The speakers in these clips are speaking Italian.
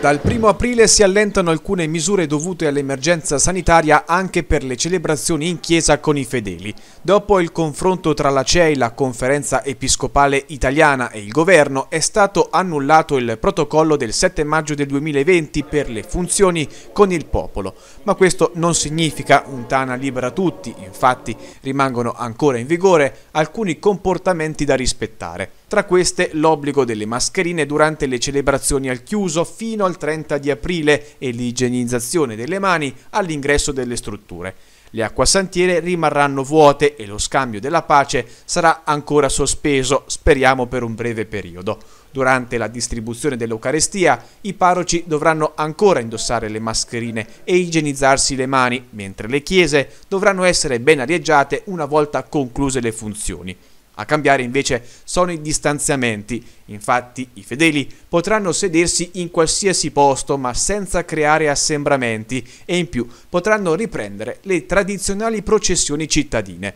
Dal 1 aprile si allentano alcune misure dovute all'emergenza sanitaria anche per le celebrazioni in chiesa con i fedeli. Dopo il confronto tra la CEI, la Conferenza Episcopale Italiana e il Governo, è stato annullato il protocollo del 7 maggio del 2020 per le funzioni con il popolo. Ma questo non significa un Tana libera tutti, infatti rimangono ancora in vigore alcuni comportamenti da rispettare tra queste l'obbligo delle mascherine durante le celebrazioni al chiuso fino al 30 di aprile e l'igienizzazione delle mani all'ingresso delle strutture. Le acquasantiere rimarranno vuote e lo scambio della pace sarà ancora sospeso, speriamo per un breve periodo. Durante la distribuzione dell'Eucarestia i parroci dovranno ancora indossare le mascherine e igienizzarsi le mani, mentre le chiese dovranno essere ben arieggiate una volta concluse le funzioni. A cambiare invece sono i distanziamenti, infatti i fedeli potranno sedersi in qualsiasi posto ma senza creare assembramenti e in più potranno riprendere le tradizionali processioni cittadine.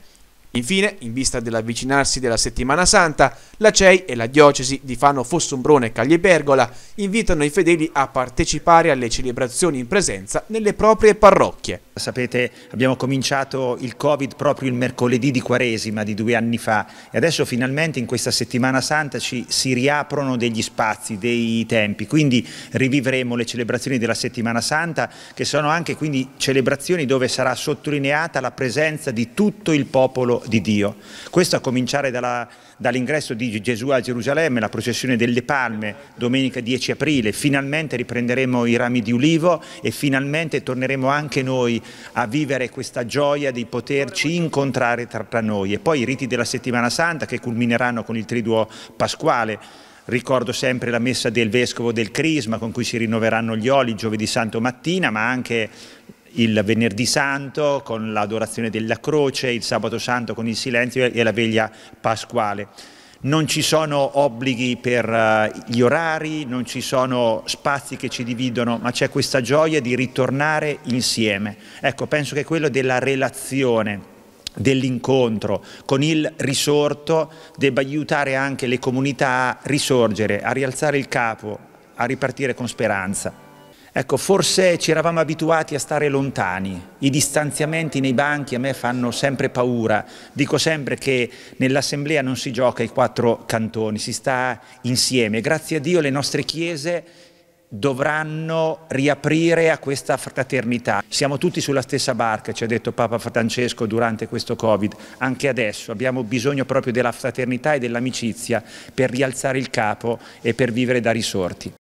Infine, in vista dell'avvicinarsi della settimana santa, la CEI e la diocesi di Fano Fossombrone e Cagliebergola invitano i fedeli a partecipare alle celebrazioni in presenza nelle proprie parrocchie. Sapete, abbiamo cominciato il Covid proprio il mercoledì di Quaresima di due anni fa e adesso finalmente in questa settimana santa ci, si riaprono degli spazi, dei tempi, quindi rivivremo le celebrazioni della settimana santa che sono anche quindi celebrazioni dove sarà sottolineata la presenza di tutto il popolo di Dio. Questo a cominciare dall'ingresso dall di Gesù a Gerusalemme, la processione delle palme, domenica 10 aprile, finalmente riprenderemo i rami di ulivo e finalmente torneremo anche noi a vivere questa gioia di poterci incontrare tra, tra noi. E poi i riti della settimana santa che culmineranno con il triduo pasquale. Ricordo sempre la messa del Vescovo del Crisma con cui si rinnoveranno gli oli giovedì santo mattina, ma anche il venerdì santo con l'adorazione della croce, il sabato santo con il silenzio e la veglia pasquale. Non ci sono obblighi per eh, gli orari, non ci sono spazi che ci dividono, ma c'è questa gioia di ritornare insieme. Ecco, penso che quello della relazione dell'incontro con il risorto debba aiutare anche le comunità a risorgere, a rialzare il capo, a ripartire con speranza. Ecco, forse ci eravamo abituati a stare lontani, i distanziamenti nei banchi a me fanno sempre paura, dico sempre che nell'assemblea non si gioca i quattro cantoni, si sta insieme, grazie a Dio le nostre chiese dovranno riaprire a questa fraternità. Siamo tutti sulla stessa barca, ci ha detto Papa Francesco durante questo Covid, anche adesso abbiamo bisogno proprio della fraternità e dell'amicizia per rialzare il capo e per vivere da risorti.